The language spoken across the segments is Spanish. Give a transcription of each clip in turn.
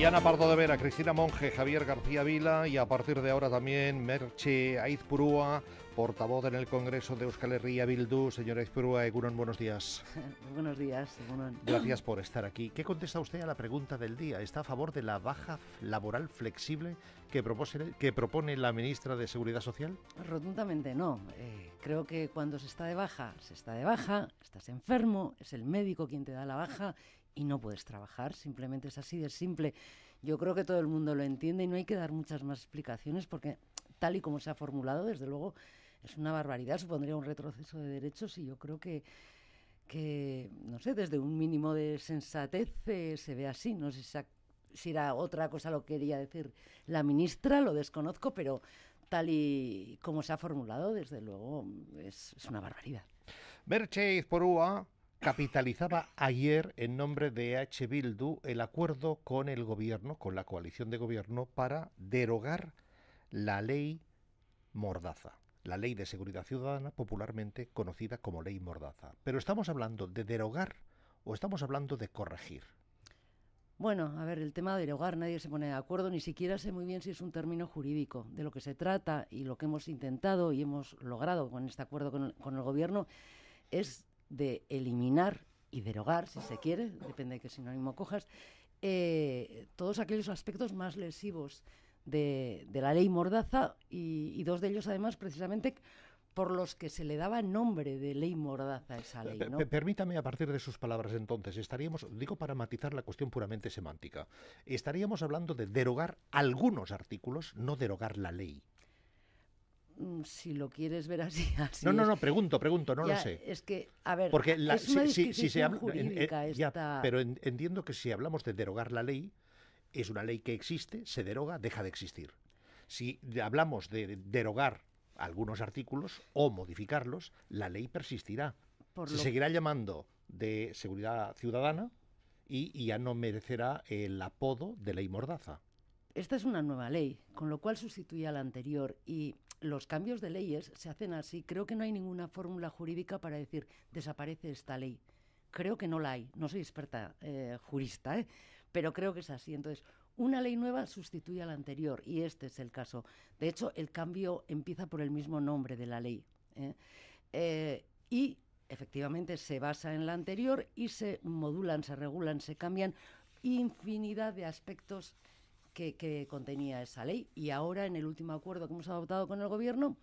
Y Pardo de Vera, Cristina Monge, Javier García Vila y a partir de ahora también Merche Aizpurúa, portavoz en el Congreso de Euskal Herria Bildu. Señora Aizpurúa, Egunon, buenos días. buenos días, Egunon. Gracias por estar aquí. ¿Qué contesta usted a la pregunta del día? ¿Está a favor de la baja laboral flexible que, propone, que propone la ministra de Seguridad Social? Rotundamente no. Eh, creo que cuando se está de baja, se está de baja, estás enfermo, es el médico quien te da la baja y no puedes trabajar, simplemente es así de simple. Yo creo que todo el mundo lo entiende y no hay que dar muchas más explicaciones porque tal y como se ha formulado, desde luego, es una barbaridad, supondría un retroceso de derechos y yo creo que, no sé, desde un mínimo de sensatez eh, se ve así, no sé si, era otra cosa lo que quería decir la ministra, lo desconozco, pero tal y como se ha formulado, desde luego, es, una barbaridad. por Izporúa capitalizaba ayer en nombre de H. Bildu el acuerdo con el gobierno, con la coalición de gobierno, para derogar la ley Mordaza, la ley de seguridad ciudadana popularmente conocida como ley Mordaza. Pero estamos hablando de derogar o estamos hablando de corregir. Bueno, a ver, el tema de derogar nadie se pone de acuerdo, ni siquiera sé muy bien si es un término jurídico. De lo que se trata y lo que hemos intentado y hemos logrado con este acuerdo con el, con el Gobierno es de eliminar y derogar, si se quiere, depende de qué sinónimo cojas, eh, todos aquellos aspectos más lesivos de, la ley Mordaza y, dos de ellos, además, precisamente por los que se le daba nombre de ley Mordaza a esa ley. ¿no? Permítame, a partir de sus palabras entonces, estaríamos, digo para matizar la cuestión puramente semántica, estaríamos hablando de derogar algunos artículos, no derogar la ley. Mm, si lo quieres ver así, No, no, no, pregunto, pregunto, no lo sé. Es que, a ver, Porque es si, se habla, jurídica Pero entiendo que si hablamos de derogar la ley, es una ley que existe, se deroga, deja de existir. Si hablamos de derogar algunos artículos o modificarlos, la ley persistirá. se seguirá llamando de seguridad ciudadana y ya no merecerá el apodo de ley mordaza. Esta es una nueva ley, con lo cual sustituye a la anterior y los cambios de leyes se hacen así. Creo que no hay ninguna fórmula jurídica para decir desaparece esta ley. Creo que no la hay. No soy experta eh, jurista, ¿eh? pero creo que es así. Entonces, una ley nueva sustituye a la anterior y este es el caso. De hecho, el cambio empieza por el mismo nombre de la ley. ¿eh? y efectivamente se basa en la anterior y se modulan, se regulan, se cambian infinidad de aspectos que, contenía esa ley. Y ahora, en el último acuerdo que hemos adoptado con el Gobierno,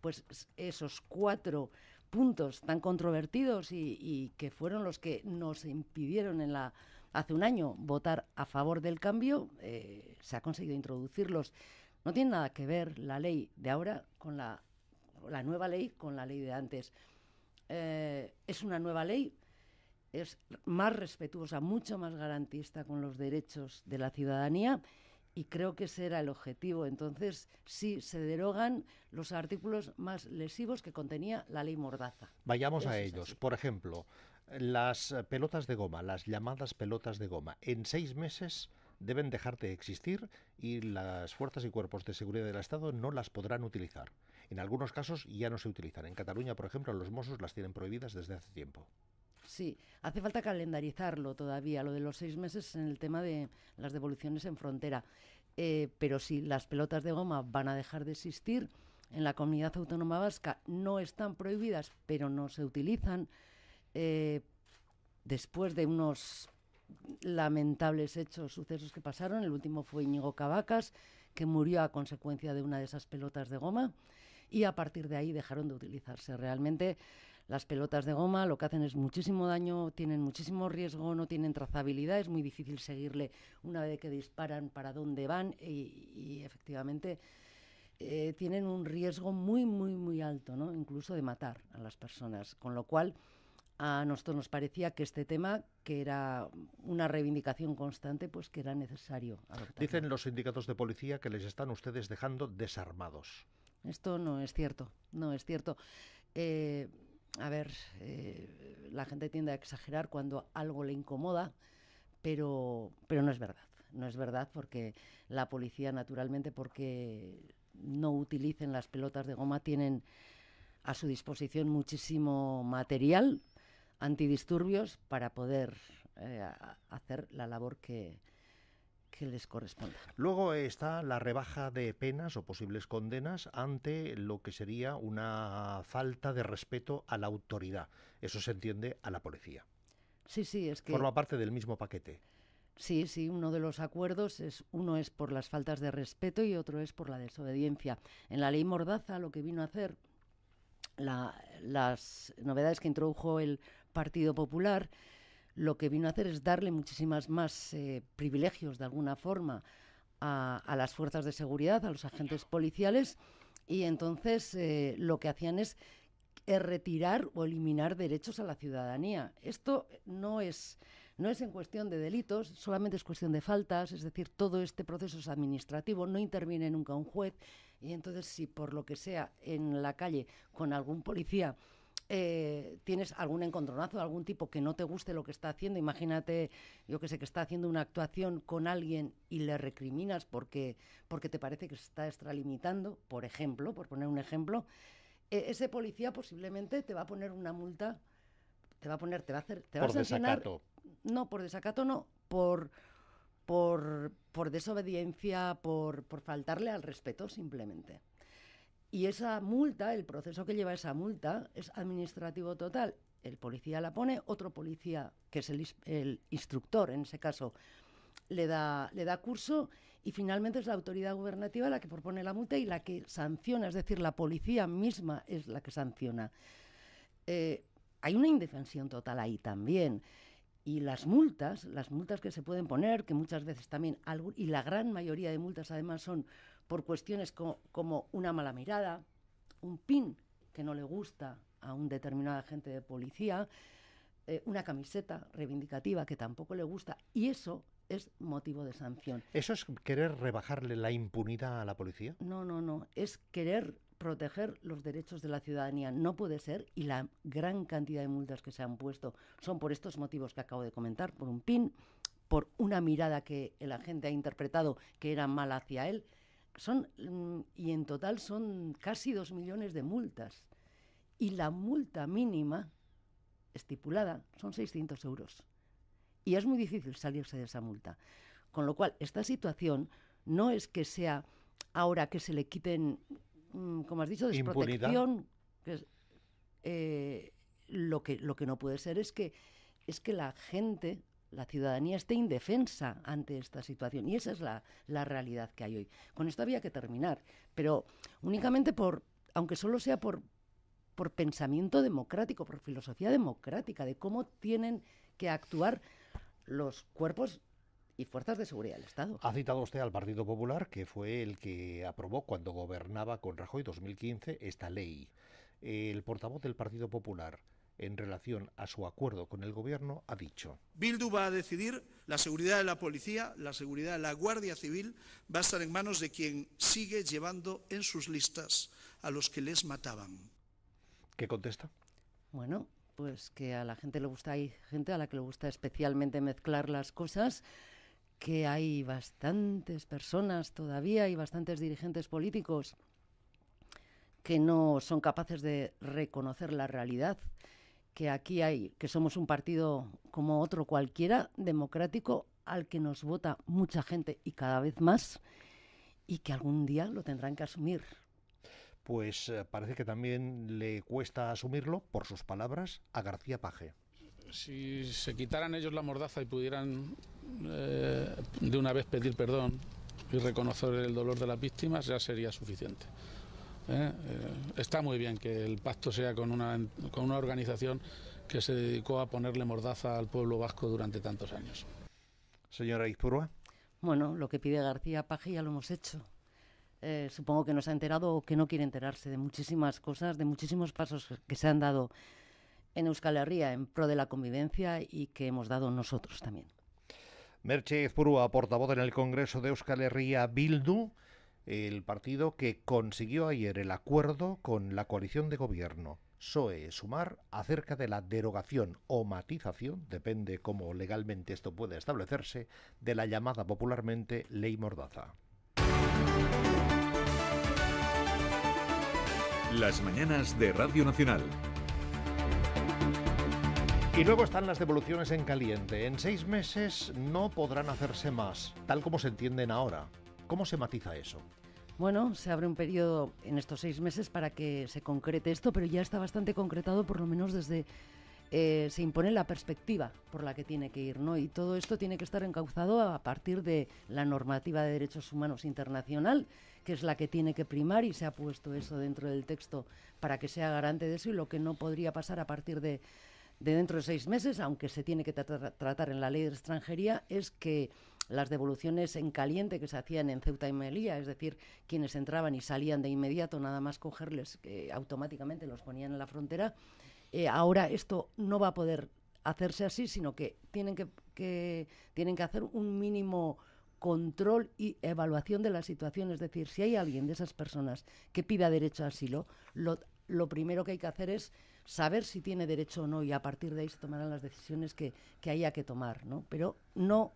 pues esos cuatro puntos tan controvertidos y, que fueron los que nos impidieron en la hace un año votar a favor del cambio, eh, se ha conseguido introducirlos. No tiene nada que ver la ley de ahora con la, nueva ley con la ley de antes. Eh, es una nueva ley, es más respetuosa, mucho más garantista con los derechos de la ciudadanía y creo que ese era el objetivo. Entonces, sí, se derogan los artículos más lesivos que contenía la ley Mordaza. Vayamos a ellos. Por ejemplo, las pelotas de goma, las llamadas pelotas de goma, en seis meses deben dejar de existir y las fuerzas y cuerpos de seguridad del Estado no las podrán utilizar. En algunos casos ya no se utilizan. En Cataluña, por ejemplo, los Mossos las tienen prohibidas desde hace tiempo. Sí, hace falta calendarizarlo todavía, lo de los seis meses en el tema de las devoluciones en frontera. Eh, pero sí, las pelotas de goma van a dejar de existir. En la comunidad autónoma vasca no están prohibidas, pero no se utilizan. Eh, después de unos lamentables hechos, sucesos que pasaron, el último fue Íñigo Cavacas, que murió a consecuencia de una de esas pelotas de goma y a partir de ahí dejaron de utilizarse. Realmente las pelotas de goma lo que hacen es muchísimo daño, tienen muchísimo riesgo, no tienen trazabilidad, es muy difícil seguirle una vez que disparan para dónde van y, efectivamente eh, tienen un riesgo muy, muy, muy alto, ¿no? incluso de matar a las personas. Con lo cual, a nosotros nos parecía que este tema, que era una reivindicación constante, pues que era necesario. Dicen los sindicatos de policía que les están ustedes dejando desarmados. Esto no es cierto, no es cierto. Eh, a ver, eh, la gente tiende a exagerar cuando algo le incomoda, pero, no es verdad. No es verdad porque la policía, naturalmente, porque no utilicen las pelotas de goma, tienen a su disposición muchísimo material antidisturbios para poder eh, hacer la labor que, que les corresponda. Luego está la rebaja de penas o posibles condenas ante lo que sería una falta de respeto a la autoridad. Eso se entiende a la policía. Sí, sí, es que... Forma parte del mismo paquete. Sí, sí, uno de los acuerdos es uno es por las faltas de respeto y otro es por la desobediencia. En la ley Mordaza lo que vino a hacer las novedades que introdujo el Partido Popular lo que vino a hacer es darle muchísimas más eh, privilegios de alguna forma a, las fuerzas de seguridad, a los agentes policiales, y entonces eh, lo que hacían es eh, retirar o eliminar derechos a la ciudadanía. Esto no es, no es en cuestión de delitos, solamente es cuestión de faltas, es decir, todo este proceso es administrativo, no interviene nunca un juez, y entonces si por lo que sea en la calle con algún policía eh, tienes algún encontronazo, algún tipo que no te guste lo que está haciendo, imagínate, yo que sé, que está haciendo una actuación con alguien y le recriminas porque, te parece que se está extralimitando, por ejemplo, por poner un ejemplo, e-, ese policía posiblemente te va a poner una multa, te va a poner, te va a hacer, te va a sancionar. Desacato. No, por desacato no, por desobediencia, por faltarle al respeto simplemente. Y esa multa, el proceso que lleva esa multa, es administrativo total. El policía la pone, otro policía, que es el, instructor en ese caso, le da, le da curso y finalmente es la autoridad gubernativa la que propone la multa y la que sanciona, es decir, la policía misma es la que sanciona. Eh, hay una indefensión total ahí también. Y las multas, las multas que se pueden poner, que muchas veces también, y la gran mayoría de multas además son por cuestiones como una mala mirada, un pin que no le gusta a un determinado agente de policía, eh, una camiseta reivindicativa que tampoco le gusta, y eso es motivo de sanción. ¿Eso es querer rebajarle la impunidad a la policía? No, no, no, es querer proteger los derechos de la ciudadanía. No puede ser y la gran cantidad de multas que se han puesto son por estos motivos que acabo de comentar, por un pin, por una mirada que el agente ha interpretado que era mala hacia él, son, mm, y en total son casi dos millones de multas. Y la multa mínima estipulada son 600 euros. Y es muy difícil salirse de esa multa. Con lo cual, esta situación no es que sea ahora que se le quiten, mm, como has dicho, desprotección. Eh, lo, que, lo que no puede ser es que, es que la gente la ciudadanía esté indefensa ante esta situación. Y esa es la, realidad que hay hoy. Con esto había que terminar, pero únicamente por, aunque solo sea por, por pensamiento democrático, por filosofía democrática, de cómo tienen que actuar los cuerpos y fuerzas de seguridad del Estado. Ha citado usted al Partido Popular, que fue el que aprobó cuando gobernaba con Rajoy 2015 esta ley. El portavoz del Partido Popular en relación a su acuerdo con el Gobierno, ha dicho. Bildu va a decidir la seguridad de la policía, la seguridad de la Guardia Civil, va a estar en manos de quien sigue llevando en sus listas a los que les mataban. ¿Qué contesta? Bueno, pues que a la gente le gusta, hay gente a la que le gusta especialmente mezclar las cosas que hay bastantes personas todavía y bastantes dirigentes políticos que no son capaces de reconocer la realidad que aquí hay, que somos un partido como otro cualquiera, democrático, al que nos vota mucha gente y cada vez más, y que algún día lo tendrán que asumir. Pues eh, parece que también le cuesta asumirlo, por sus palabras, a García Paje. Si se quitaran ellos la mordaza y pudieran eh, de una vez pedir perdón y reconocer el dolor de las víctimas, ya sería suficiente. ¿eh? Eh, está muy bien que el pacto sea con una, organización que se dedicó a ponerle mordaza al pueblo vasco durante tantos años. Señora Izpurua. Bueno, lo que pide García Paje ya lo hemos hecho. Eh, supongo que nos ha enterado o que no quiere enterarse de muchísimas cosas, de muchísimos pasos que se han dado en Euskal Herria en pro de la convivencia y que hemos dado nosotros también. Merche Izpurua, portavoz en el Congreso de Euskal Herria Bildu el partido que consiguió ayer el acuerdo con la coalición de gobierno PSOE Sumar acerca de la derogación o matización, depende cómo legalmente esto pueda establecerse, de la llamada popularmente Ley Mordaza. Las mañanas de Radio Nacional. Y luego están las devoluciones en caliente. En seis meses no podrán hacerse más, tal como se entienden ahora. ¿Cómo se matiza eso? Bueno, se abre un periodo en estos seis meses para que se concrete esto, pero ya está bastante concretado, por lo menos desde eh, se impone la perspectiva por la que tiene que ir, ¿no? Y todo esto tiene que estar encauzado a partir de la normativa de derechos humanos internacional, que es la que tiene que primar y se ha puesto eso dentro del texto para que sea garante de eso y lo que no podría pasar a partir de, dentro de seis meses, aunque se tiene que tratar en la ley de extranjería, es que las devoluciones en caliente que se hacían en Ceuta y Melilla, es decir, quienes entraban y salían de inmediato, nada más cogerles, que automáticamente los ponían en la frontera. Eh, ahora esto no va a poder hacerse así, sino que tienen que, tienen que hacer un mínimo control y evaluación de la situación. Es decir, si hay alguien de esas personas que pida derecho a asilo, lo, primero que hay que hacer es saber si tiene derecho o no y a partir de ahí se tomarán las decisiones que, que haya que tomar, ¿no? Pero no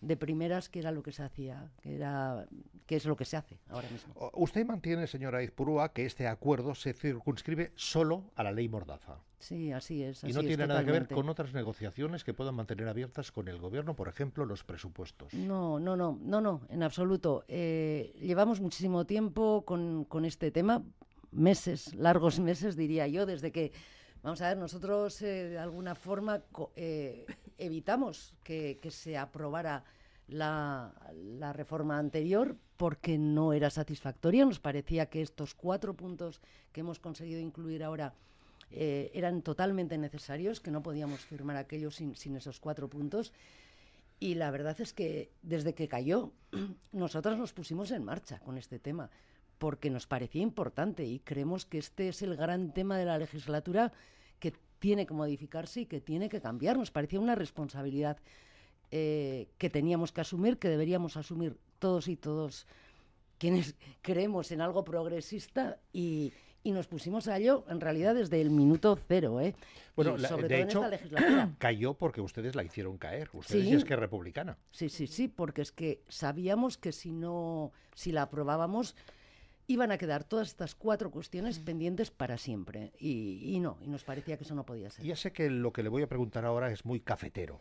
de primeras que era lo que se hacía, que, era, es lo que se hace ahora mismo. Usted mantiene, señora Izpurúa, que este acuerdo se circunscribe solo a la ley Mordaza. Sí, así es. y no tiene nada que ver con otras negociaciones que puedan mantener abiertas con el gobierno, por ejemplo, los presupuestos. No, no, no, no, no, en absoluto. Eh, llevamos muchísimo tiempo con, este tema, meses, largos meses, diría yo, desde que Vamos a ver, nosotros eh, de alguna forma eh, evitamos que, se aprobara la, reforma anterior porque no era satisfactoria. Nos parecía que estos cuatro puntos que hemos conseguido incluir ahora eh, eran totalmente necesarios, que no podíamos firmar aquello sin, esos cuatro puntos. Y la verdad es que desde que cayó, nosotras nos pusimos en marcha con este tema, porque nos parecía importante y creemos que este es el gran tema de la legislatura que tiene que modificarse y que tiene que cambiar. Nos parecía una responsabilidad eh, que teníamos que asumir, que deberíamos asumir todos y todos quienes creemos en algo progresista y, nos pusimos a ello en realidad desde el minuto cero. ¿eh? Bueno, sobre de hecho, cayó porque ustedes la hicieron caer, ustedes es que republicana. Sí, sí, sí, porque es que sabíamos que si no, si la aprobábamos, iban a quedar todas estas cuatro cuestiones mm. pendientes para siempre. Y, no, y nos parecía que eso no podía ser. Ya sé que lo que le voy a preguntar ahora es muy cafetero,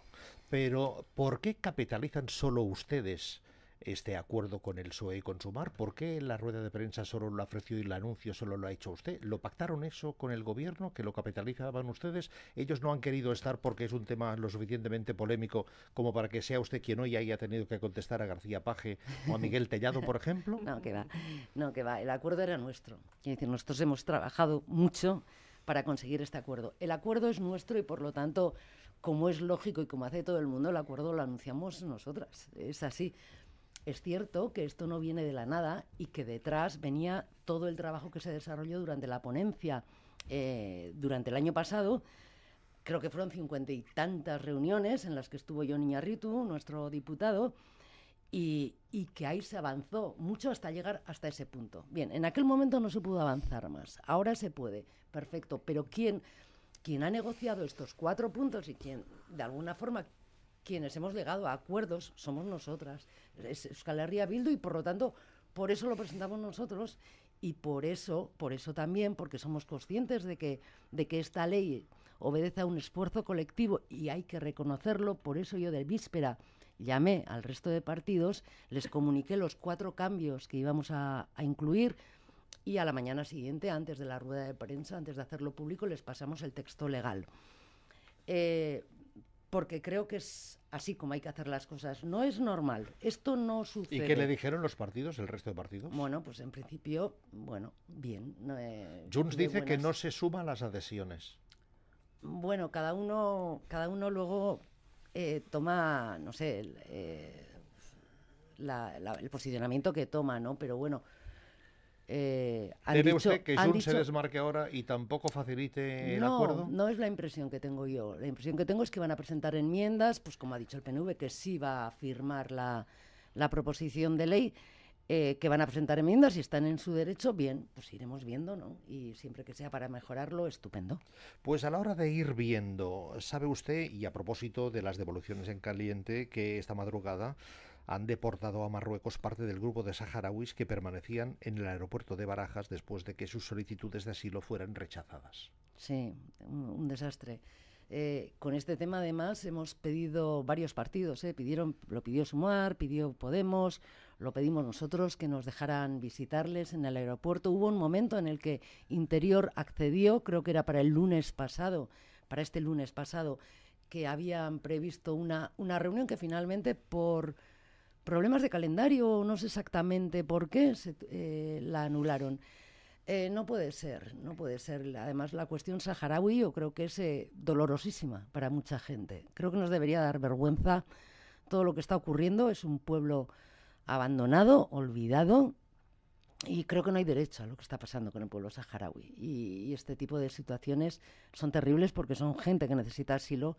pero ¿por qué capitalizan solo ustedes este acuerdo con el PSOE y con Sumar? ¿Por qué la rueda de prensa solo lo ha ofrecido y el anuncio solo lo ha hecho usted? ¿Lo pactaron eso con el gobierno, que lo capitalizaban ustedes? Ellos no han querido estar porque es un tema lo suficientemente polémico como para que sea usted quien hoy haya tenido que contestar a García Paje o a Miguel Tellado, por ejemplo. no, que va. No, que va. El acuerdo era nuestro. Quiero decir, nosotros hemos trabajado mucho para conseguir este acuerdo. El acuerdo es nuestro y, por lo tanto, como es lógico y como hace todo el mundo, el acuerdo lo anunciamos nosotras. Es así. Es cierto que esto no viene de la nada y que detrás venía todo el trabajo que se desarrolló durante la ponencia eh, durante el año pasado. Creo que fueron cincuenta y tantas reuniones en las que estuvo Niña Ritu, nuestro diputado, y, que ahí se avanzó mucho hasta llegar hasta ese punto. Bien, en aquel momento no se pudo avanzar más, ahora se puede, perfecto, pero ¿quién, quién ha negociado estos cuatro puntos y quién de alguna forma quienes hemos llegado a acuerdos somos nosotras, es Euskal Herria Bildu y por lo tanto por eso lo presentamos nosotros y por eso, por eso también, porque somos conscientes de que, de que esta ley obedece a un esfuerzo colectivo y hay que reconocerlo, por eso yo de víspera llamé al resto de partidos, les comuniqué los cuatro cambios que íbamos a, incluir y a la mañana siguiente, antes de la rueda de prensa, antes de hacerlo público, les pasamos el texto legal. Eh, porque creo que es así como hay que hacer las cosas. No es normal, esto no sucede. ¿Y qué le dijeron los partidos, el resto de partidos? Bueno, pues en principio, bueno, bien. Eh, Junts dice que no se suman las adhesiones. Bueno, cada uno, cada uno luego eh, toma, no sé, eh, el posicionamiento que toma, ¿no? Pero bueno, eh, usted que Jun se desmarque ahora y tampoco facilite el acuerdo? No, es la impresión que tengo yo. La impresión que tengo es que van a presentar enmiendas, pues como ha dicho el PNV, que sí va a firmar la, proposición de ley, eh, que van a presentar enmiendas y están en su derecho, bien, pues iremos viendo, ¿no? Y siempre que sea para mejorarlo, estupendo. Pues a la hora de ir viendo, ¿sabe usted, y a propósito de las devoluciones en caliente, que esta madrugada han deportado a Marruecos parte del grupo de saharauis que permanecían en el aeropuerto de Barajas después de que sus solicitudes de asilo fueran rechazadas. Sí, un, desastre. Eh, con este tema, además, hemos pedido varios partidos. Eh. pidieron, lo pidió Sumar, pidió Podemos, lo pedimos nosotros, que nos dejaran visitarles en el aeropuerto. Hubo un momento en el que Interior accedió, creo que era para el lunes pasado, para este lunes pasado, que habían previsto una, una reunión que finalmente por problemas de calendario, no sé exactamente por qué se, eh, la anularon. Eh, no puede ser, no puede ser. Además, la cuestión saharaui yo creo que es eh, dolorosísima para mucha gente. Creo que nos debería dar vergüenza todo lo que está ocurriendo. Es un pueblo abandonado, olvidado, y creo que no hay derecho a lo que está pasando con el pueblo saharaui. y este tipo de situaciones son terribles porque son gente que necesita asilo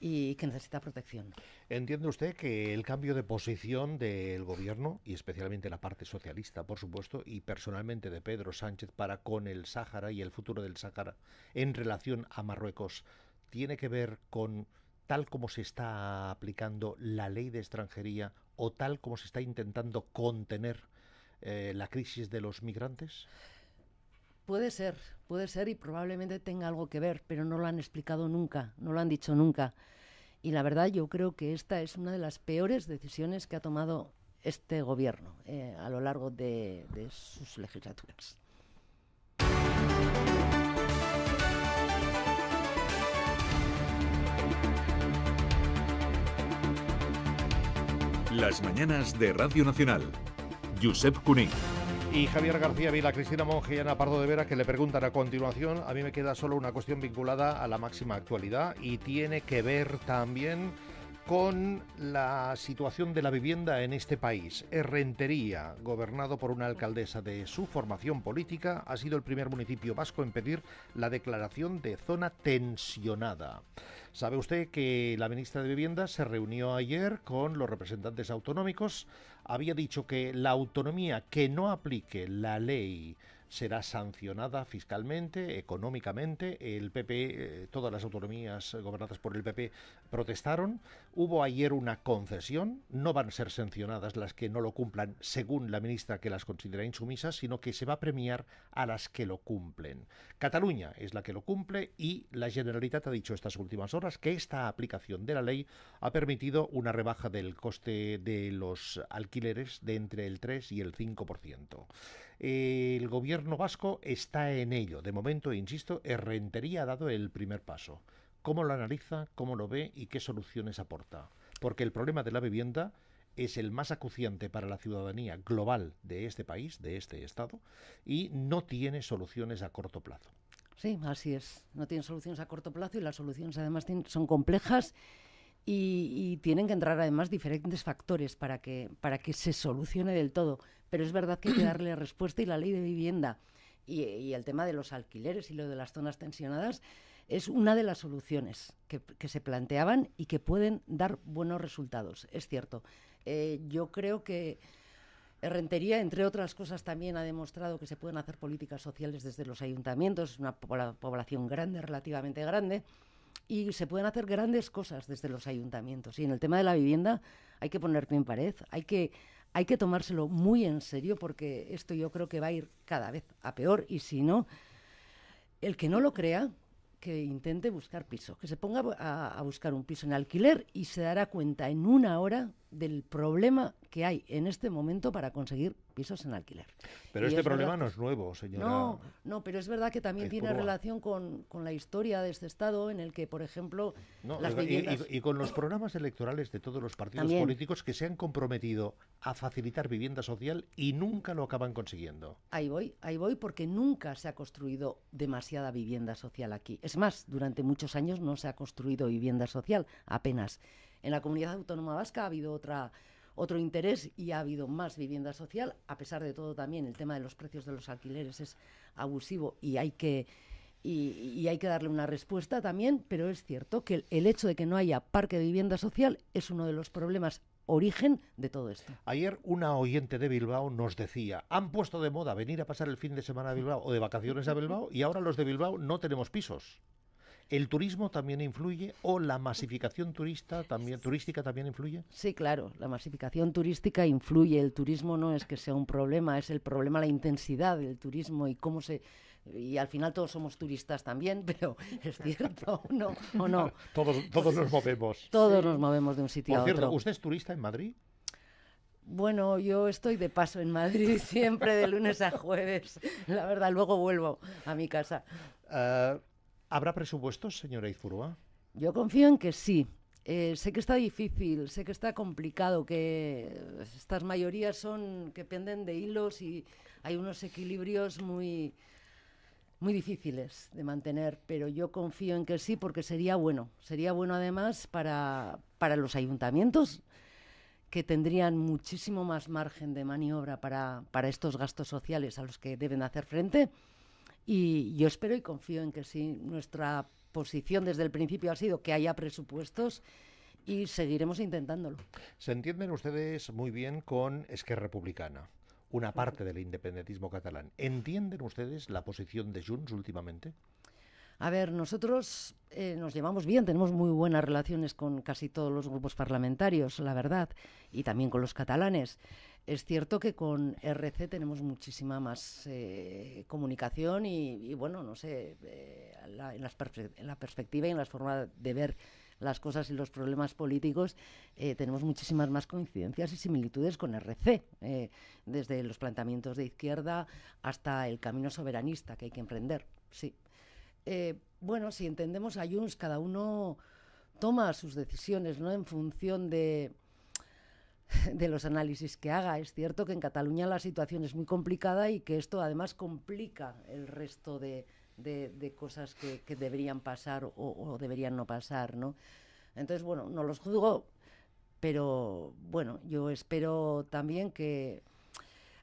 y que necesita protección. ¿Entiende usted que el cambio de posición del gobierno, y especialmente la parte socialista, por supuesto, y personalmente de Pedro Sánchez para con el Sáhara y el futuro del Sáhara en relación a Marruecos, tiene que ver con tal como se está aplicando la ley de extranjería o tal como se está intentando contener eh, la crisis de los migrantes? Puede ser, puede ser y probablemente tenga algo que ver, pero no lo han explicado nunca, no lo han dicho nunca. Y la verdad yo creo que esta es una de las peores decisiones que ha tomado este gobierno eh, a lo largo de, de sus legislaturas. Las mañanas de Radio Nacional. Josep Cuní. Y Javier García Vila, Cristina Monge y Ana Pardo de Vera, que le preguntan a continuación, a mí me queda solo una cuestión vinculada a la máxima actualidad y tiene que ver también con la situación de la vivienda en este país. rentería gobernado por una alcaldesa de su formación política, ha sido el primer municipio vasco en pedir la declaración de zona tensionada. Sabe usted que la ministra de Vivienda se reunió ayer con los representantes autonómicos había dicho que la autonomía que no aplique la ley será sancionada fiscalmente, económicamente. El PP, eh, todas las autonomías gobernadas por el PP protestaron. Hubo ayer una concesión. No van a ser sancionadas las que no lo cumplan, según la ministra que las considera insumisas, sino que se va a premiar a las que lo cumplen. Cataluña es la que lo cumple y la Generalitat ha dicho estas últimas horas que esta aplicación de la ley ha permitido una rebaja del coste de los alquileres de entre el 3 y el 5% el gobierno vasco está en ello. De momento, insisto, Rentería ha dado el primer paso. ¿Cómo lo analiza, cómo lo ve y qué soluciones aporta? Porque el problema de la vivienda es el más acuciante para la ciudadanía global de este país, de este Estado, y no tiene soluciones a corto plazo. Sí, así es. No tiene soluciones a corto plazo y las soluciones además son complejas. Y, y, tienen que entrar además diferentes factores para que, para que se solucione del todo pero es verdad que hay que darle respuesta y la ley de vivienda y, el tema de los alquileres y lo de las zonas tensionadas es una de las soluciones que, se planteaban y que pueden dar buenos resultados, es cierto. Eh, yo creo que... Rentería, entre otras cosas, también ha demostrado que se pueden hacer políticas sociales desde los ayuntamientos, es una población grande, relativamente grande, y se pueden hacer grandes cosas desde los ayuntamientos. Y en el tema de la vivienda hay que poner pie en pared, hay que hay que tomárselo muy en serio porque esto yo creo que va a ir cada vez a peor y si no, el que no lo crea, que intente buscar piso, que se ponga a, a, buscar un piso en alquiler y se dará cuenta en una hora del problema que hay en este momento para conseguir pisos en alquiler. Pero este problema no es nuevo, señora. No, no, pero es verdad que también tiene relación con, la historia de este Estado, en el que, por ejemplo, las viviendas... y, con los programas electorales de todos los partidos políticos que se han comprometido a facilitar vivienda social y nunca lo acaban consiguiendo. Ahí voy, ahí voy, porque nunca se ha construido demasiada vivienda social aquí. Es más, durante muchos años no se ha construido vivienda social, apenas. En la comunidad autónoma vasca ha habido otra otro interés y ha habido más vivienda social. A pesar de todo, también el tema de los precios de los alquileres es abusivo y hay que, y, hay que darle una respuesta también, pero es cierto que el, el hecho de que no haya parque de vivienda social es uno de los problemas origen de todo esto. Ayer una oyente de Bilbao nos decía, han puesto de moda venir a pasar el fin de semana a Bilbao o de vacaciones a Bilbao y ahora los de Bilbao no tenemos pisos. ¿El turismo también influye o la masificación turista también, turística también influye? Sí, claro, la masificación turística influye. El turismo no es que sea un problema, es el problema la intensidad del turismo y cómo se y al final todos somos turistas también, pero es cierto no. no? Todos, todos nos movemos. Todos nos movemos de un sitio a otro. ¿Usted es turista en Madrid? Bueno, yo estoy de paso en Madrid siempre de lunes a jueves. La verdad, luego vuelvo a mi casa. Ah, ¿Habrá presupuestos, señora Izurúa? Yo confío en que sí. Eh, sé que está difícil, sé que está complicado, que estas mayorías son que penden de hilos y hay unos equilibrios muy, muy difíciles de mantener, pero yo confío en que sí porque sería bueno. Sería bueno además para, los ayuntamientos que tendrían muchísimo más margen de maniobra para, para estos gastos sociales a los que deben hacer frente y yo espero y confío en que sí. Nuestra posición desde el principio ha sido que haya presupuestos y seguiremos intentándolo. Se entienden ustedes muy bien con Esquerra Republicana, una parte del independentismo catalán. ¿Entienden ustedes la posición de Junts últimamente? A ver, nosotros eh, nos llevamos bien, tenemos muy buenas relaciones con casi todos los grupos parlamentarios, la verdad, y también con los catalanes. Es cierto que con RC tenemos muchísima más eh, comunicación y, bueno, no sé, eh, en, la perspectiva y en la forma de ver las cosas y los problemas políticos, eh, tenemos muchísimas más coincidencias y similitudes con RC, desde los planteamientos de izquierda hasta el camino soberanista que hay que emprender, sí. bueno, si entendemos a Junts, cada uno toma sus decisiones ¿no? en función de de los análisis que haga. Es cierto que en Cataluña la situación es muy complicada y que esto además complica el resto de, cosas que, deberían pasar o, o, deberían no pasar, ¿no? Entonces, bueno, no los juzgo, pero bueno, yo espero también que...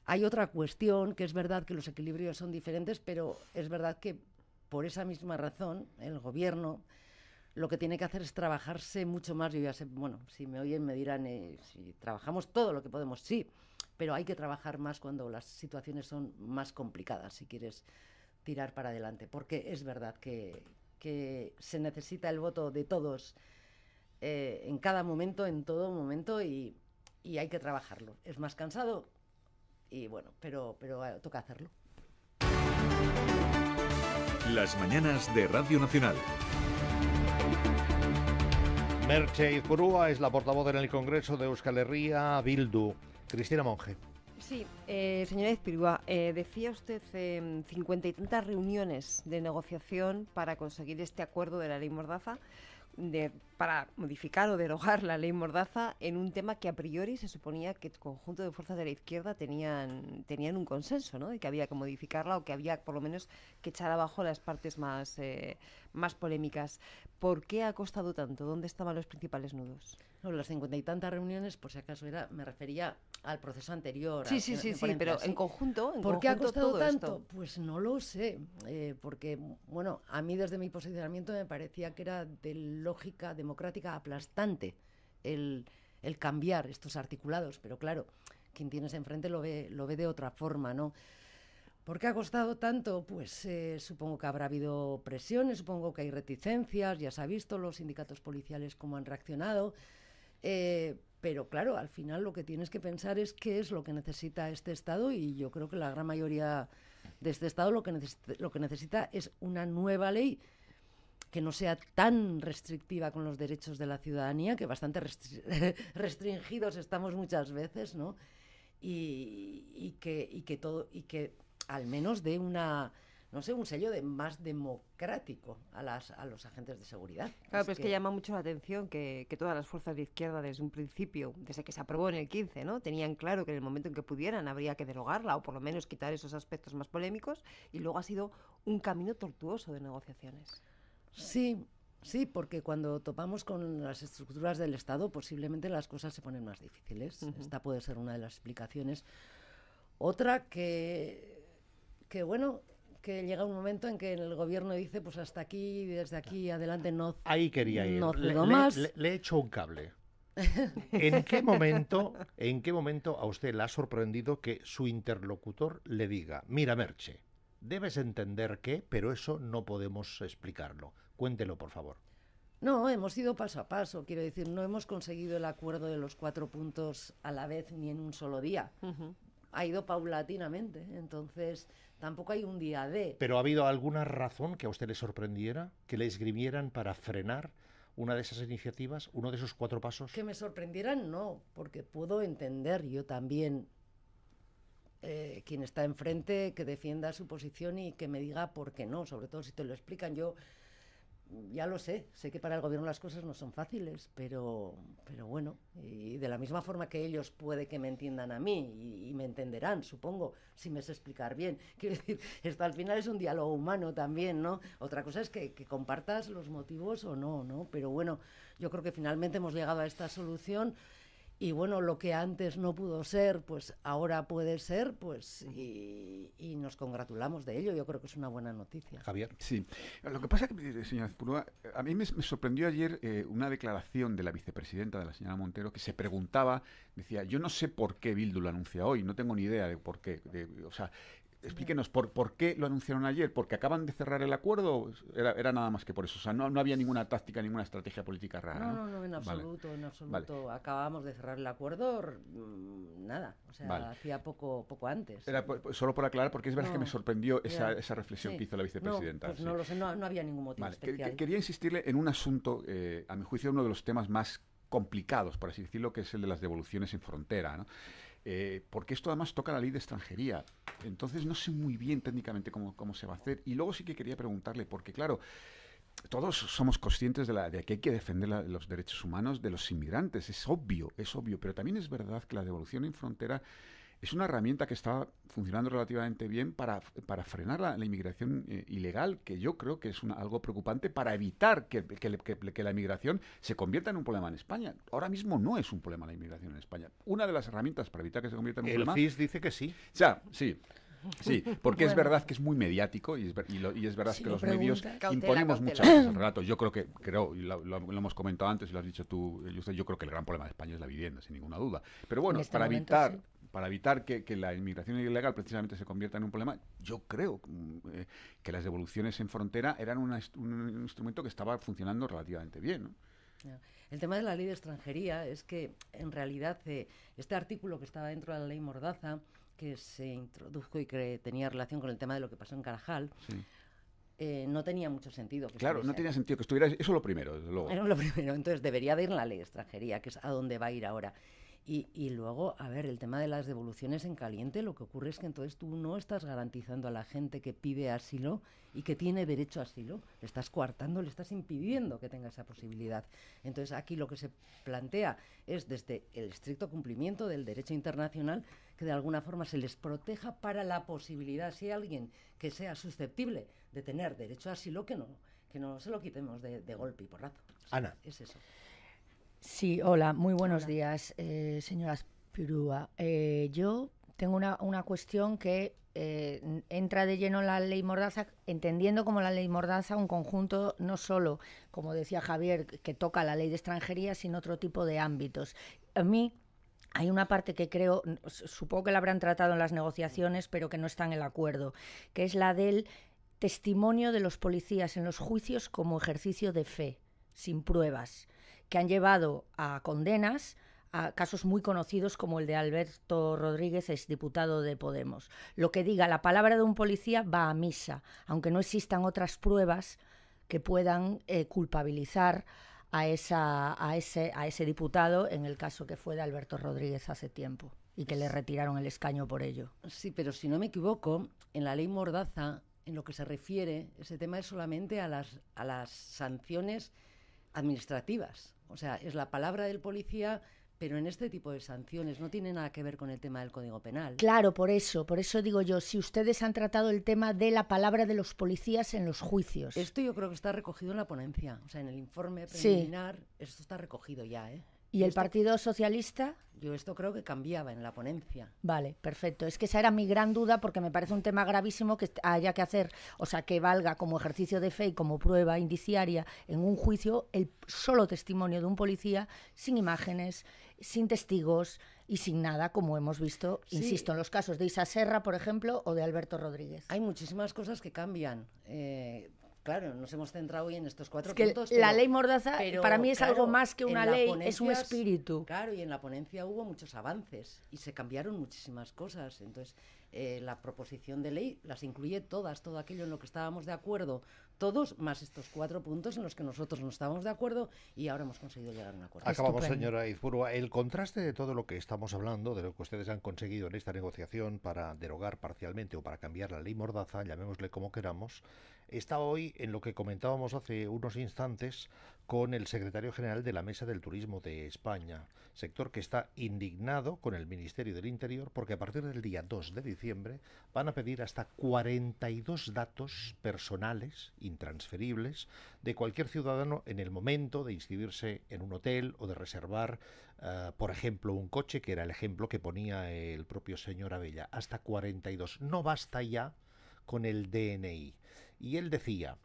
Hay otra cuestión, que es verdad que los equilibrios son diferentes, pero es verdad que por esa misma razón el gobierno lo que tiene que hacer es trabajarse mucho más. Yo ya sé, bueno, si me oyen me dirán eh, si trabajamos todo lo que podemos, sí, pero hay que trabajar más cuando las situaciones son más complicadas, si quieres tirar para adelante, porque es verdad que, se necesita el voto de todos eh, en cada momento, en todo momento, y, hay que trabajarlo. Es más cansado, y bueno, pero, pero ah, toca hacerlo. Las mañanas de Radio Nacional. Merche Izburúa es la portavoz en el Congreso de Euskal Herria, Bildu. Cristina Monge. Sí, eh, señora Izpirúa, eh, decía usted 50 eh, y tantas reuniones de negociación para conseguir este acuerdo de la ley Mordaza para modificar o derogar la ley Mordaza en un tema que a priori se suponía que el conjunto de fuerzas de la izquierda tenían, tenían un consenso, ¿no? De que había que modificarla o que había por lo menos que echar abajo las partes más, eh, más polémicas. ¿Por qué ha costado tanto? ¿Dónde estaban los principales nudos? No, las cincuenta y tantas reuniones, por si acaso era, me refería al proceso anterior. Sí, sí, sí, sí, pero en conjunto. En ¿Por qué ha costado tanto? Pues no lo sé, eh, porque, bueno, a mí desde mi posicionamiento me parecía que era de lógica democrática aplastante el, cambiar estos articulados, pero claro, quien tienes enfrente lo ve, lo ve de otra forma, ¿no? ¿Por qué ha costado tanto? Pues eh, supongo que habrá habido presiones, supongo que hay reticencias, ya se ha visto los sindicatos policiales cómo han reaccionado. Eh, pero claro, al final lo que tienes que pensar es qué es lo que necesita este Estado y yo creo que la gran mayoría de este Estado lo que, necesita, lo que necesita es una nueva ley que no sea tan restrictiva con los derechos de la ciudadanía, que bastante restringidos estamos muchas veces, ¿no? Y, y, que, y, que, todo, y que al menos dé una no sé, un sello de más democrático a, las, a los agentes de seguridad. Claro, pero es que llama mucho la atención que, todas las fuerzas de izquierda desde un principio, desde que se aprobó en el 15, ¿no? Tenían claro que en el momento en que pudieran habría que derogarla o por lo menos quitar esos aspectos más polémicos y luego ha sido un camino tortuoso de negociaciones. Sí, Sí, porque cuando topamos con las estructuras del Estado, posiblemente las cosas se ponen más difíciles. Esta puede ser una de las explicaciones. Otra que, que bueno, que llega un momento en que el gobierno dice, pues hasta aquí, desde aquí adelante no. Ahí quería ir. le, he hecho un cable. ¿En qué momento, en qué momento a usted le ha sorprendido que su interlocutor le diga, mira Merche, debes entender qué, pero eso no podemos explicarlo. Cuéntelo, por favor. No, hemos ido paso a paso, quiero decir, no hemos conseguido el acuerdo de los cuatro puntos a la vez ni en un solo día. Ha ido paulatinamente, entonces tampoco hay un día de. Pero ha habido alguna razón que a usted le sorprendiera, que le esgrimieran para frenar una de esas iniciativas, uno de esos cuatro pasos. Que me sorprendieran, no, porque puedo entender yo también eh, quien está enfrente que defienda su posición y que me diga por qué no, sobre todo si te lo explican. Yo ya lo sé, sé que para el gobierno las cosas no son fáciles, pero, pero bueno, y de la misma forma que ellos puede que me entiendan a mí y, me entenderán, supongo, si me sé explicar bien. Quiero decir, esto al final es un diálogo humano también, ¿no? Otra cosa es que, compartas los motivos o no, ¿no? Pero bueno, yo creo que finalmente hemos llegado a esta solución y bueno, lo que antes no pudo ser, pues ahora puede ser, pues y, nos congratulamos de ello. Yo creo que es una buena noticia. Javier. Sí. Lo que pasa, que, eh, señora Zipurúa, a mí me, sorprendió ayer eh, una declaración de la vicepresidenta, de la señora Montero, que se preguntaba, decía, yo no sé por qué Bildu lo anuncia hoy, no tengo ni idea de por qué. De, o sea, Explíquenos, ¿por, ¿por qué lo anunciaron ayer? ¿Porque acaban de cerrar el acuerdo? Era, era nada más que por eso. O sea, no, no había ninguna táctica, ninguna estrategia política rara. No, no, no, en absoluto, en absoluto. Acabamos de cerrar el acuerdo, mm, nada. O sea, hacía poco, poco antes. Era solo por aclarar, porque es verdad que me sorprendió esa, esa reflexión que hizo la vicepresidenta. No, pues no lo sé, no, había ningún motivo especial. quería insistirle en un asunto, eh, a mi juicio, uno de los temas más complicados, por así decirlo, que es el de las devoluciones en frontera. ¿no? Eh, porque esto además toca la ley de extranjería. Entonces no sé muy bien técnicamente cómo, se va a hacer. Y luego sí que quería preguntarle, porque claro, todos somos conscientes de, la, de, que hay que defender los derechos humanos de los inmigrantes, es obvio, es obvio, pero también es verdad que la devolución en frontera es una herramienta que está funcionando relativamente bien para, para frenar la, inmigración eh, ilegal, que yo creo que es algo preocupante para evitar que, la inmigración se convierta en un problema en España. Ahora mismo no es un problema la inmigración en España. Una de las herramientas para evitar que se convierta en un problema... El FIS dice que sí. O sea, sí. Sí, porque es verdad que es muy mediático y es, y es verdad que los medios imponemos muchas veces relato. Yo creo que, creo, lo, hemos comentado antes y lo has dicho tú, eh, yo creo que el gran problema de España es la vivienda, sin ninguna duda. Pero bueno, este para evitar... para evitar que, la inmigración ilegal precisamente se convierta en un problema, yo creo mm, eh, que las devoluciones en frontera eran un instrumento que estaba funcionando relativamente bien. El tema de la ley de extranjería es que, en realidad, eh, este artículo que estaba dentro de la ley Mordaza que se introdujo y que tenía relación con el tema de lo que pasó en Carajal. Eh, no tenía mucho sentido. claro, no tenía sentido que estuviera. Eso lo primero, luego. Era lo primero. Entonces debería de ir la ley de extranjería, que es a dónde va a ir ahora. Y, y, luego, a ver, el tema de las devoluciones en caliente, lo que ocurre es que entonces tú no estás garantizando a la gente que pide asilo y que tiene derecho a asilo, le estás coartando, le estás impidiendo que tenga esa posibilidad. Entonces aquí lo que se plantea es desde el estricto cumplimiento del derecho internacional que de alguna forma se les proteja para la posibilidad, si hay alguien que sea susceptible de tener derecho a asilo, que no, que no se lo quitemos de, golpe y porrazo. Ana. Es eso. Sí, hola, muy buenos días, eh, señora Pirúa. Eh, yo tengo una, cuestión que eh, entra de lleno la ley Mordaza, entendiendo como la ley Mordaza un conjunto no solo, como decía Javier, que toca la ley de extranjería, sino otro tipo de ámbitos. A mí hay una parte que creo, supongo que la habrán tratado en las negociaciones, pero que no está en el acuerdo, que es la del testimonio de los policías en los juicios como ejercicio de fe, sin pruebas que han llevado a condenas a casos muy conocidos como el de Alberto Rodríguez, exdiputado de Podemos. Lo que diga la palabra de un policía va a misa, aunque no existan otras pruebas que puedan eh, culpabilizar a, ese, diputado en el caso que fue de Alberto Rodríguez hace tiempo y que le retiraron el escaño por ello. Sí, pero si no me equivoco, en la ley Mordaza, en lo que se refiere, ese tema es solamente a las sanciones administrativas. O sea, es la palabra del policía, pero en este tipo de sanciones no tiene nada que ver con el tema del Código Penal. Claro, por eso, por eso digo yo, si ustedes han tratado el tema de la palabra de los policías en los juicios. Esto yo creo que está recogido en la ponencia, o sea, en el informe preliminar, esto está recogido ya, ¿eh? ¿Y el Partido Socialista? Yo esto creo que cambiaba en la ponencia. Vale, perfecto. Es que esa era mi gran duda porque me parece un tema gravísimo que haya que hacer, o sea, que valga como ejercicio de fe y como prueba indiciaria en un juicio el solo testimonio de un policía sin imágenes, sin testigos y sin nada, como hemos visto, insisto, en los casos de Isa Serra, por ejemplo, o de Alberto Rodríguez. Hay muchísimas cosas que cambian. Eh, Claro, nos hemos centrado hoy en estos cuatro puntos. La ley Mordaza para mí es algo más que una ley, es un espíritu. Claro, y en la ponencia hubo muchos avances y se cambiaron muchísimas cosas. Entonces, eh, la proposición de ley las incluye todas, todo aquello en lo que estábamos de acuerdo todos, más estos cuatro puntos en los que nosotros no estábamos de acuerdo y ahora hemos conseguido llegar a un acuerdo. Acabamos, señora Izburua. El contraste de todo lo que estamos hablando, de lo que ustedes han conseguido en esta negociación para derogar parcialmente o para cambiar la ley Mordaza, llamémosle como queramos, está hoy en lo que comentábamos hace unos instantes con el secretario general de la Mesa del Turismo de España, sector que está indignado con el Ministerio del Interior porque a partir del día 2 de diciembre van a pedir hasta 42 datos personales intransferibles de cualquier ciudadano en el momento de inscribirse en un hotel o de reservar, eh, por ejemplo, un coche, que era el ejemplo que ponía el propio señor Abella, hasta 42. No basta ya con el DNI. Y él decía,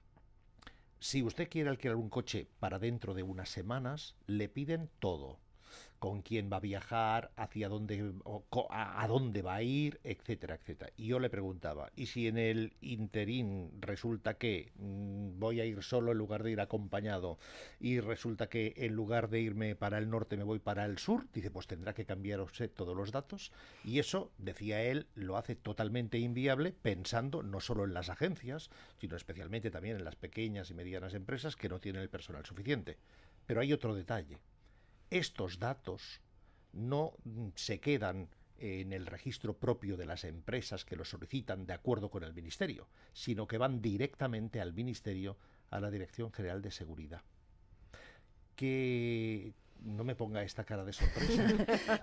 si usted quiere alquilar un coche para dentro de unas semanas, le piden todo con quién va a viajar, hacia dónde, a, dónde va a ir, etcétera, etcétera. Y yo le preguntaba, ¿y si en el interín resulta que mm, voy a ir solo en lugar de ir acompañado y resulta que en lugar de irme para el norte me voy para el sur? Dice, pues tendrá que cambiarse todos los datos. Y eso, decía él, lo hace totalmente inviable pensando no solo en las agencias, sino especialmente también en las pequeñas y medianas empresas que no tienen el personal suficiente. Pero hay otro detalle estos datos no mm, se quedan en el registro propio de las empresas que lo solicitan de acuerdo con el Ministerio, sino que van directamente al Ministerio, a la Dirección General de Seguridad no me ponga esta cara de sorpresa.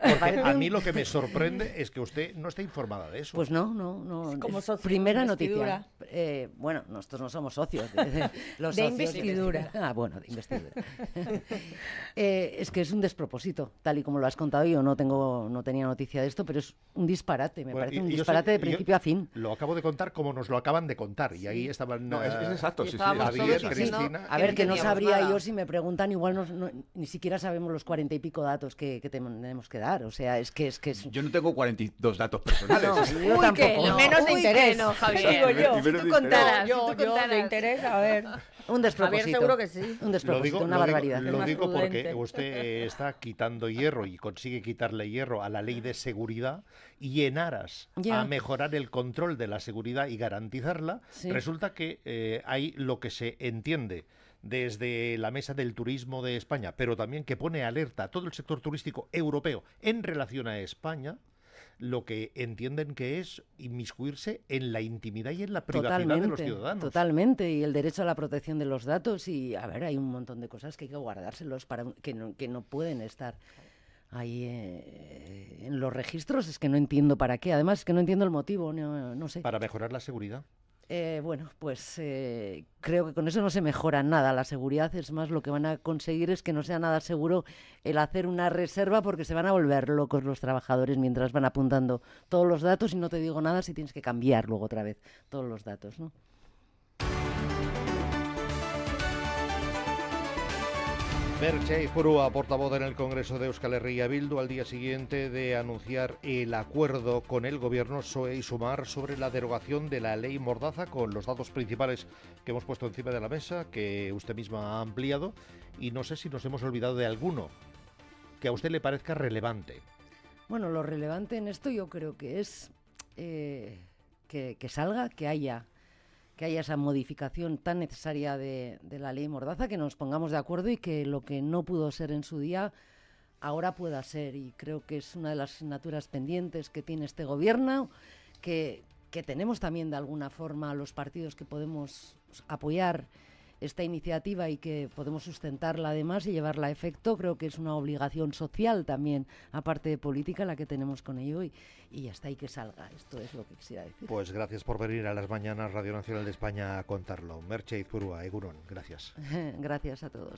Porque a mí lo que me sorprende es que usted no esté informada de eso. Pues no, no, no. Como socio, Primera noticia. Eh, bueno, nosotros no somos socios. De, investidura. Ah, bueno, de investidura. Eh, es que es un despropósito, tal y como lo has contado. Yo no tengo, no tenía noticia de esto, pero es un disparate. Me parece un disparate de principio a fin. Lo acabo de contar como nos lo acaban de contar. Y ahí estaban. No, es, es eh, exacto. Sí, sí, A ver, que no sabría yo si me preguntan, igual ni siquiera sabemos los cuarenta y pico datos que, tenemos que dar. O sea, es que es que Yo no tengo cuarenta y dos datos personales. no, Menos de interés. no, Javier. Digo yo. Si tú contaras, yo, tú de interés, a ver. Un despropósito. Javier, seguro que sí. Un despropósito, una barbaridad. lo digo porque usted eh, está quitando hierro y consigue quitarle hierro a la ley de seguridad y en aras a mejorar el control de la seguridad y garantizarla, resulta que eh, hay lo que se entiende desde la Mesa del Turismo de España, pero también que pone alerta a todo el sector turístico europeo en relación a España, lo que entienden que es inmiscuirse en la intimidad y en la privacidad de los ciudadanos. Totalmente, y el derecho a la protección de los datos y, a ver, hay un montón de cosas que hay que guardárselos para que no, que no pueden estar ahí eh, en los registros. Es que no entiendo para qué. Además, que no entiendo el motivo, no sé. Para mejorar la seguridad. Eh, bueno, pues eh, creo que con eso no se mejora nada la seguridad. Es más, lo que van a conseguir es que no sea nada seguro el hacer una reserva porque se van a volver locos los trabajadores mientras van apuntando todos los datos y no te digo nada si tienes que cambiar luego otra vez todos los datos, ¿no? Berche Purúa, portavoz en el Congreso de Euskal Herria Bildu, al día siguiente de anunciar el acuerdo con el gobierno SOE y Sumar sobre la derogación de la ley Mordaza, con los datos principales que hemos puesto encima de la mesa, que usted misma ha ampliado, y no sé si nos hemos olvidado de alguno que a usted le parezca relevante. Bueno, lo relevante en esto yo creo que es eh, que salga, que haya que haya esa modificación tan necesaria de, la ley Mordaza, que nos pongamos de acuerdo y que lo que no pudo ser en su día ahora pueda ser. Y creo que es una de las asignaturas pendientes que tiene este gobierno, que, que tenemos también de alguna forma los partidos que podemos apoyar esta iniciativa y que podemos sustentarla además y llevarla a efecto, creo que es una obligación social también, aparte de política, la que tenemos con ello y, y hasta ahí que salga. Esto es lo que quisiera decir. Pues gracias por venir a las mañanas Radio Nacional de España a contarlo. Merche Purua, Egurón, gracias. gracias a todos.